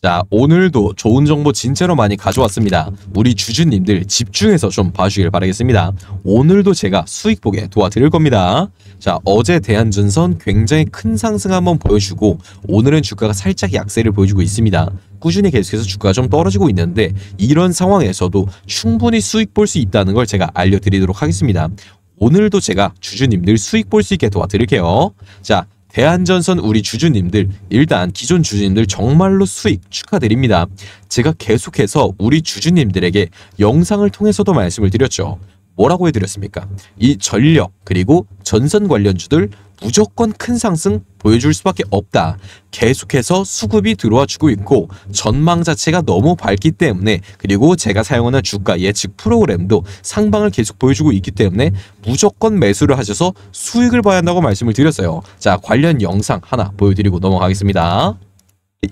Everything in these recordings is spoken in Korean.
자 오늘도 좋은 정보 진짜로 많이 가져왔습니다. 우리 주주님들 집중해서 좀 봐주길 바라겠습니다. 오늘도 제가 수익 보게 도와드릴 겁니다. 자 어제 대한전선 굉장히 큰 상승 한번 보여주고 오늘은 주가가 살짝 약세를 보여주고 있습니다. 꾸준히 계속해서 주가가 좀 떨어지고 있는데 이런 상황에서도 충분히 수익 볼 수 있다는 걸 제가 알려드리도록 하겠습니다. 오늘도 제가 주주님들 수익 볼 수 있게 도와드릴게요. 자 대한전선 우리 주주님들 일단 기존 주주님들 정말로 수익 축하드립니다. 제가 계속해서 우리 주주님들에게 영상을 통해서도 말씀을 드렸죠. 뭐라고 해드렸습니까? 이 전력 그리고 전선 관련주들 무조건 큰 상승 보여줄 수밖에 없다. 계속해서 수급이 들어와주고 있고 전망 자체가 너무 밝기 때문에 그리고 제가 사용하는 주가 예측 프로그램도 상방을 계속 보여주고 있기 때문에 무조건 매수를 하셔서 수익을 봐야 한다고 말씀을 드렸어요. 자 관련 영상 하나 보여드리고 넘어가겠습니다.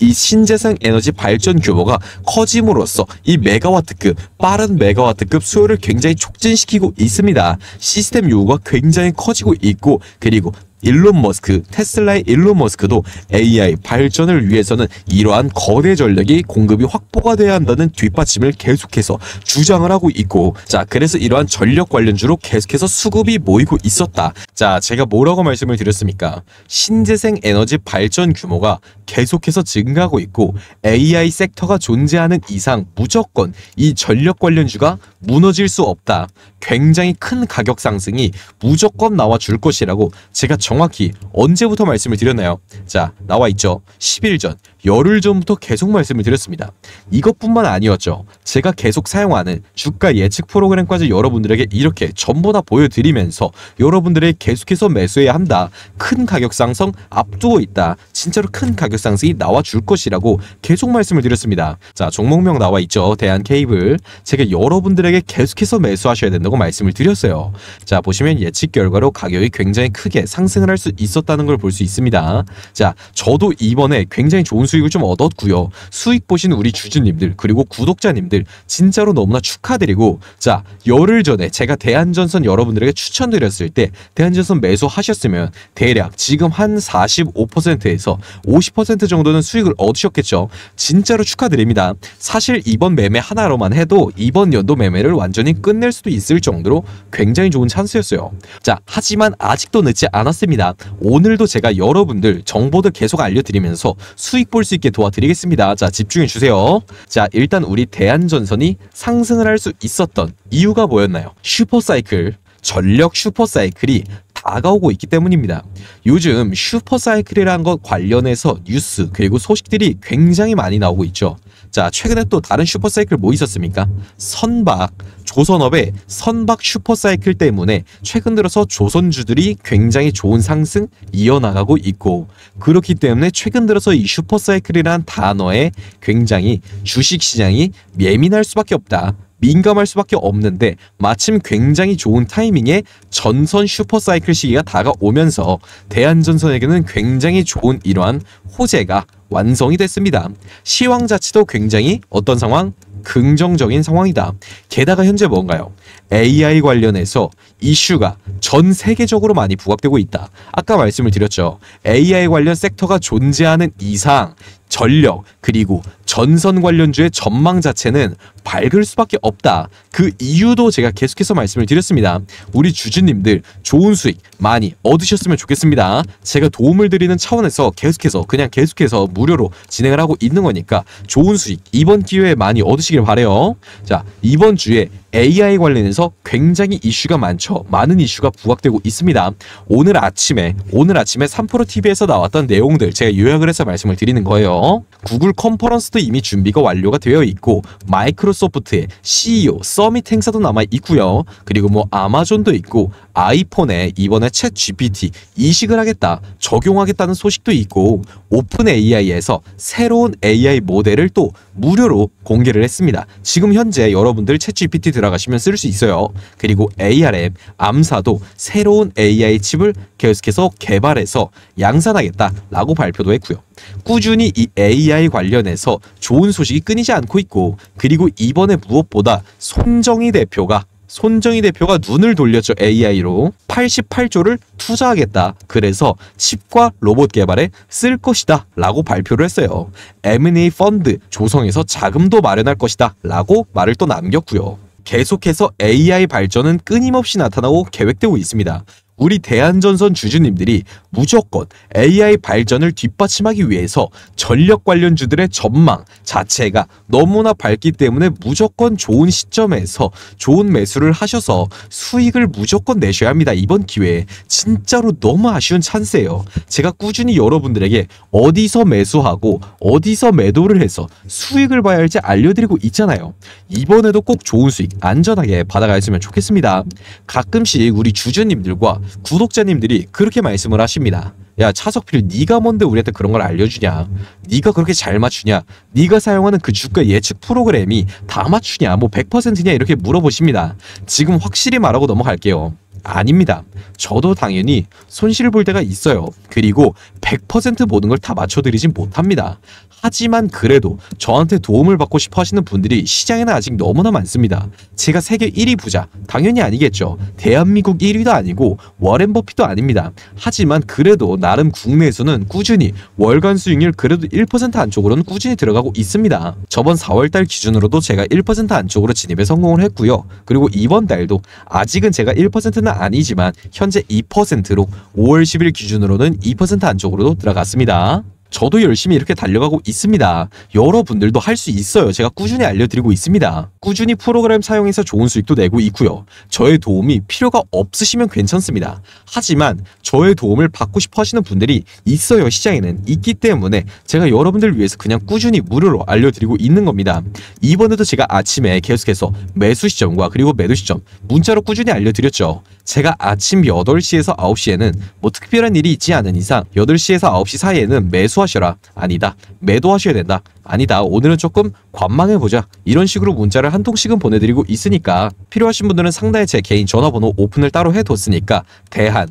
이 신재생 에너지 발전 규모가 커짐으로써 이 메가와트급 빠른 메가와트급 수요를 굉장히 촉진시키고 있습니다. 시스템 요구가 굉장히 커지고 있고 그리고 일론 머스크, 테슬라의 일론 머스크도 AI 발전을 위해서는 이러한 거대 전력이 공급이 확보가 돼야 한다는 뒷받침을 계속해서 주장을 하고 있고 자 그래서 이러한 전력 관련주로 계속해서 수급이 모이고 있었다. 자 제가 뭐라고 말씀을 드렸습니까? 신재생 에너지 발전 규모가 계속해서 증가하고 있고 AI 섹터가 존재하는 이상 무조건 이 전력 관련주가 무너질 수 없다. 굉장히 큰 가격 상승이 무조건 나와 줄 것이라고 제가 정확히 언제부터 말씀을 드렸나요? 자, 나와 있죠. 10일 전, 열흘 전부터 계속 말씀을 드렸습니다. 이것뿐만 아니었죠. 제가 계속 사용하는 주가 예측 프로그램까지 여러분들에게 이렇게 전부 다 보여드리면서 여러분들의 계속해서 매수해야 한다. 큰 가격 상승 앞두고 있다. 진짜로 큰 가격 상승이 나와 줄 것이라고 계속 말씀을 드렸습니다. 자, 종목명 나와 있죠. 대한 케이블. 제가 여러분들에게 계속해서 매수하셔야 된다고 있다고 말씀을 드렸어요. 자 보시면 예측 결과로 가격이 굉장히 크게 상승을 할 수 있었다는 걸 볼 수 있습니다. 자 저도 이번에 굉장히 좋은 수익을 좀 얻었고요. 수익 보신 우리 주주님들 그리고 구독자님들 진짜로 너무나 축하드리고 자 열흘 전에 제가 대한전선 여러분들에게 추천드렸을 때 대한전선 매수하셨으면 대략 지금 한 45%에서 50% 정도는 수익을 얻으셨겠죠. 진짜로 축하드립니다. 사실 이번 매매 하나로만 해도 이번 연도 매매를 완전히 끝낼 수도 있을 있을 정도로 굉장히 좋은 찬스였어요. 자, 하지만 아직도 늦지 않았습니다. 오늘도 제가 여러분들 정보도 계속 알려드리면서 수익 볼 수 있게 도와드리겠습니다. 자, 집중해 주세요. 자, 일단 우리 대한전선이 상승을 할 수 있었던 이유가 뭐였나요? 슈퍼사이클 전력 슈퍼사이클이 다가오고 있기 때문입니다. 요즘 슈퍼사이클이라는 것 관련해서 뉴스 그리고 소식들이 굉장히 많이 나오고 있죠. 자 최근에 또 다른 슈퍼사이클 뭐 있었습니까? 선박 조선업의 선박 슈퍼사이클 때문에 최근 들어서 조선주들이 굉장히 좋은 상승 이어나가고 있고 그렇기 때문에 최근 들어서 이 슈퍼사이클이란 단어에 굉장히 주식시장이 예민할 수밖에 없다. 민감할 수밖에 없는데 마침 굉장히 좋은 타이밍에 전선 슈퍼사이클 시기가 다가오면서 대한전선에게는 굉장히 좋은 이러한 호재가 완성이 됐습니다. 시황 자체도 굉장히 어떤 상황? 긍정적인 상황이다. 게다가 현재 뭔가요? AI 관련해서 이슈가 전 세계적으로 많이 부각되고 있다. 아까 말씀을 드렸죠. AI 관련 섹터가 존재하는 이상 전력 그리고 전선 관련주의 전망 자체는 밝을 수밖에 없다. 그 이유도 제가 계속해서 말씀을 드렸습니다. 우리 주주님들 좋은 수익 많이 얻으셨으면 좋겠습니다. 제가 도움을 드리는 차원에서 계속해서 그냥 계속해서 무료로 진행을 하고 있는 거니까 좋은 수익 이번 기회에 많이 얻으시길 바래요. 자 이번 주에 AI 관련해서 굉장히 이슈가 많죠. 많은 이슈가 부각되고 있습니다. 오늘 아침에 오늘 아침에 3프로 TV에서 나왔던 내용들 제가 요약을 해서 말씀을 드리는 거예요. 구글 컨퍼런스도 이미 준비가 완료가 되어 있고 마이크로소프트의 CEO 서밋 행사도 남아 있고요. 그리고 뭐 아마존도 있고 아이폰에 이번에 채 GPT 이식을 하겠다, 적용하겠다는 소식도 있고 오픈 AI에서 새로운 AI 모델을 또 무료로 공개를 했습니다. 지금 현재 여러분들 채 GPT 들어가시면 쓸 수 있어요. 그리고 ARM, 암사도 새로운 AI 칩을 계속해서 개발해서 양산하겠다라고 발표도 했고요. 꾸준히 이 AI 관련해서 좋은 소식이 끊이지 않고 있고 그리고 이번에 무엇보다 손정희 대표가 손정희 대표가 눈을 돌렸죠. AI로 88조를 투자하겠다. 그래서 칩과 로봇 개발에 쓸 것이다. 라고 발표를 했어요. M&A 펀드 조성해서 자금도 마련할 것이다. 라고 말을 또 남겼고요. 계속해서 AI 발전은 끊임없이 나타나고 계획되고 있습니다. 우리 대한전선 주주님들이 무조건 AI 발전을 뒷받침하기 위해서 전력 관련주들의 전망 자체가 너무나 밝기 때문에 무조건 좋은 시점에서 좋은 매수를 하셔서 수익을 무조건 내셔야 합니다. 이번 기회에 진짜로 너무 아쉬운 찬스예요. 제가 꾸준히 여러분들에게 어디서 매수하고 어디서 매도를 해서 수익을 봐야 할지 알려드리고 있잖아요. 이번에도 꼭 좋은 수익 안전하게 받아가셨으면 좋겠습니다. 가끔씩 우리 주주님들과 구독자님들이 그렇게 말씀을 하십니다. 야 차석필 네가 뭔데 우리한테 그런 걸 알려주냐 네가 그렇게 잘 맞추냐 네가 사용하는 그 주가 예측 프로그램이 다 맞추냐 뭐 100%냐 이렇게 물어보십니다. 지금 확실히 말하고 넘어갈게요. 아닙니다. 저도 당연히 손실 을볼 때가 있어요. 그리고 100% 모든 걸 다 맞춰드리진 못합니다. 하지만 그래도 저한테 도움을 받고 싶어 하시는 분들이 시장에는 아직 너무나 많습니다. 제가 세계 1위 부자, 당연히 아니겠죠. 대한민국 1위도 아니고 워렌 버핏도 아닙니다. 하지만 그래도 나름 국내에서는 꾸준히 월간 수익률 그래도 1% 안쪽으로는 꾸준히 들어가고 있습니다. 저번 4월달 기준으로도 제가 1% 안쪽으로 진입에 성공을 했고요. 그리고 이번 달도 아직은 제가 1%는 아니지만 현재 2%로 5월 10일 기준으로는 2% 안쪽으로도 들어갔습니다. 저도 열심히 이렇게 달려가고 있습니다. 여러분들도 할 수 있어요. 제가 꾸준히 알려드리고 있습니다. 꾸준히 프로그램 사용해서 좋은 수익도 내고 있고요. 저의 도움이 필요가 없으시면 괜찮습니다. 하지만 저의 도움을 받고 싶어 하시는 분들이 있어요. 시장에는 있기 때문에 제가 여러분들 위해서 그냥 꾸준히 무료로 알려드리고 있는 겁니다. 이번에도 제가 아침에 계속해서 매수 시점과 그리고 매도 시점 문자로 꾸준히 알려드렸죠. 제가 아침 8시에서 9시에는 뭐 특별한 일이 있지 않은 이상 8시에서 9시 사이에는 매수 매수하셔라. 아니다. 매도하셔야 된다. 아니다. 오늘은 조금 관망해보자. 이런 식으로 문자를 한 통씩은 보내드리고 있으니까 필요하신 분들은 상단에 제 개인 전화번호 오픈을 따로 해뒀으니까 대한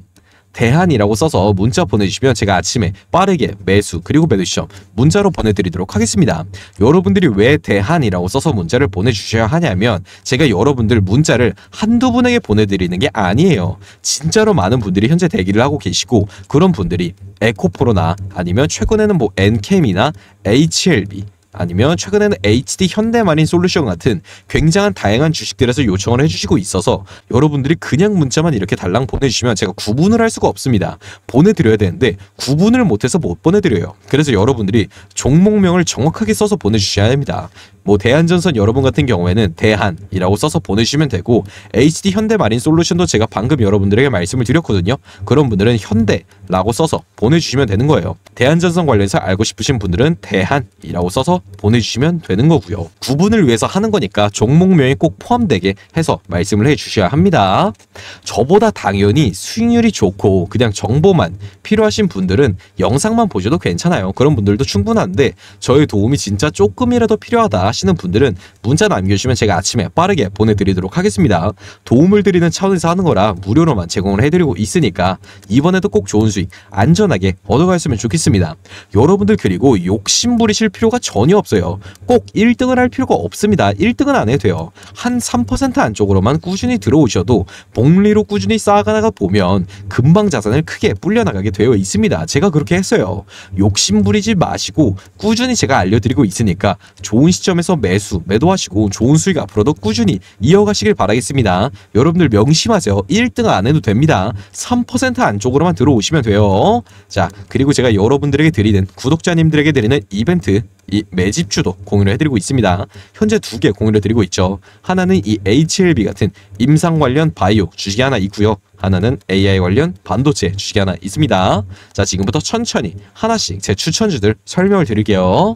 대한이라고 써서 문자 보내주시면 제가 아침에 빠르게 매수 그리고 매도 시점 문자로 보내드리도록 하겠습니다. 여러분들이 왜 대한이라고 써서 문자를 보내주셔야 하냐면 제가 여러분들 문자를 한두 분에게 보내드리는 게 아니에요. 진짜로 많은 분들이 현재 대기를 하고 계시고 그런 분들이 에코프로나 아니면 최근에는 뭐 엔캠이나 HLB 아니면 최근에는 HD 현대마린 솔루션 같은 굉장한 다양한 주식들에서 요청을 해주시고 있어서 여러분들이 그냥 문자만 이렇게 달랑 보내주시면 제가 구분을 할 수가 없습니다. 보내드려야 되는데 구분을 못해서 못 보내드려요. 그래서 여러분들이 종목명을 정확하게 써서 보내주셔야 됩니다. 뭐 대한전선 여러분 같은 경우에는 대한이라고 써서 보내주시면 되고 HD 현대마린 솔루션도 제가 방금 여러분들에게 말씀을 드렸거든요. 그런 분들은 현대라고 써서 보내주시면 되는 거예요. 대한전선 관련해서 알고 싶으신 분들은 대한이라고 써서 보내주시면 되는 거고요. 구분을 위해서 하는 거니까 종목명이 꼭 포함되게 해서 말씀을 해주셔야 합니다. 저보다 당연히 수익률이 좋고 그냥 정보만 필요하신 분들은 영상만 보셔도 괜찮아요. 그런 분들도 충분한데 저의 도움이 진짜 조금이라도 필요하다 아시는 분들은 문자 남겨주시면 제가 아침에 빠르게 보내드리도록 하겠습니다. 도움을 드리는 차원에서 하는 거라 무료로만 제공을 해드리고 있으니까 이번에도 꼭 좋은 수익 안전하게 얻어가셨으면 좋겠습니다. 여러분들 그리고 욕심부리실 필요가 전혀 없어요. 꼭 1등을 할 필요가 없습니다. 1등은 안 해도 돼요. 한 3% 안쪽으로만 꾸준히 들어오셔도 복리로 꾸준히 쌓아가다가 보면 금방 자산을 크게 불려나가게 되어 있습니다. 제가 그렇게 했어요. 욕심부리지 마시고 꾸준히 제가 알려드리고 있으니까 좋은 시점에 통해서 매수, 매도하시고 좋은 수익 앞으로도 꾸준히 이어가시길 바라겠습니다. 여러분들 명심하세요. 1등 안 해도 됩니다. 3% 안쪽으로만 들어오시면 돼요. 자, 그리고 제가 여러분들에게 드리는 구독자님들에게 드리는 이벤트 이 매집주도 공유를 해드리고 있습니다. 현재 두 개 공유를 드리고 있죠. 하나는 이 HLB 같은 임상 관련 바이오 주식이 하나 있고요. 하나는 AI 관련 반도체 주식이 하나 있습니다. 자, 지금부터 천천히 하나씩 제 추천주들 설명을 드릴게요.